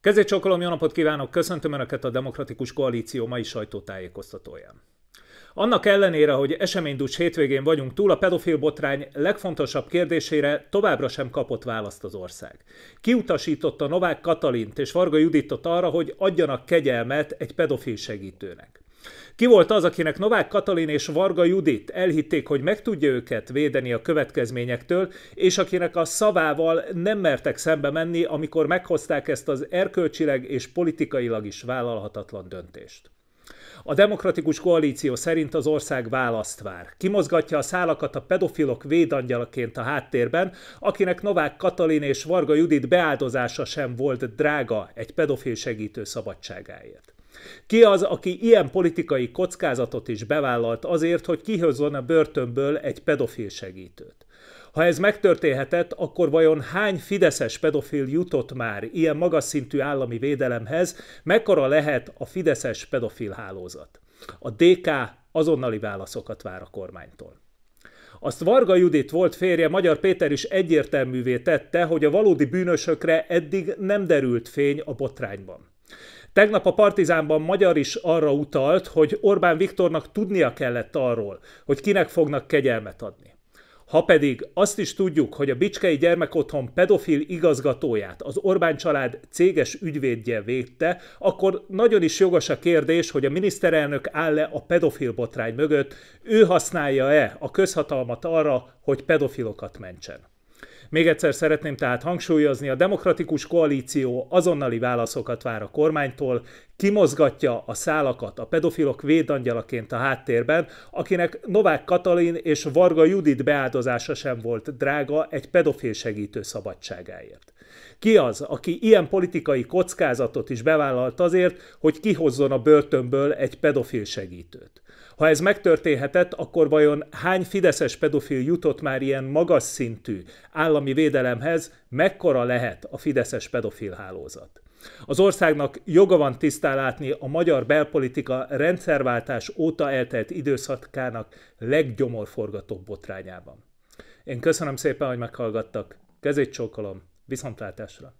Kezdét csokolom, jó napot kívánok! Köszöntöm Önöket a Demokratikus Koalíció mai sajtótájékoztatóján. Annak ellenére, hogy eseménydús hétvégén vagyunk túl, a pedofil botrány legfontosabb kérdésére továbbra sem kapott választ az ország. Kiutasította Novák Katalint és Varga Juditot arra, hogy adjanak kegyelmet egy pedofil segítőnek. Ki volt az, akinek Novák Katalin és Varga Judit elhitték, hogy meg tudja őket védeni a következményektől, és akinek a szavával nem mertek szembe menni, amikor meghozták ezt az erkölcsileg és politikailag is vállalhatatlan döntést. A demokratikus koalíció szerint az ország választ vár. Kimozgatja a szálakat a pedofilok védangyalaként a háttérben, akinek Novák Katalin és Varga Judit beáldozása sem volt drága egy pedofil segítő szabadságáért. Ki az, aki ilyen politikai kockázatot is bevállalt azért, hogy kihozzon a börtönből egy pedofil segítőt? Ha ez megtörténhetett, akkor vajon hány fideszes pedofil jutott már ilyen magas szintű állami védelemhez, mekkora lehet a fideszes pedofil hálózat? A DK azonnali válaszokat vár a kormánytól. Azt Varga Judit volt férje Magyar Péter is egyértelművé tette, hogy a valódi bűnösökre eddig nem derült fény a botrányban. Tegnap a Partizánban magyar is arra utalt, hogy Orbán Viktornak tudnia kellett arról, hogy kinek fognak kegyelmet adni. Ha pedig azt is tudjuk, hogy a Bicskei Gyermekotthon pedofil igazgatóját az Orbán család céges ügyvédje védte, akkor nagyon is jogos a kérdés, hogy a miniszterelnök áll-e a pedofil botrány mögött, ő használja-e a közhatalmat arra, hogy pedofilokat mentsen. Még egyszer szeretném tehát hangsúlyozni, a demokratikus koalíció azonnali válaszokat vár a kormánytól, kimozgatja a szálakat a pedofilok védangyalaként a háttérben, akinek Novák Katalin és Varga Judit beáldozása sem volt drága egy pedofil segítő szabadságáért. Ki az, aki ilyen politikai kockázatot is bevállalt azért, hogy kihozzon a börtönből egy pedofil segítőt? Ha ez megtörténhetett, akkor vajon hány fideszes pedofil jutott már ilyen magas szintű állami védelemhez, mekkora lehet a fideszes pedofil hálózat? Az országnak joga van tisztán látni a magyar belpolitika rendszerváltás óta eltelt időszakának leggyomorforgatóbb botrányában. Én köszönöm szépen, hogy meghallgattak. Kezét csókolom. Viszontlátásra!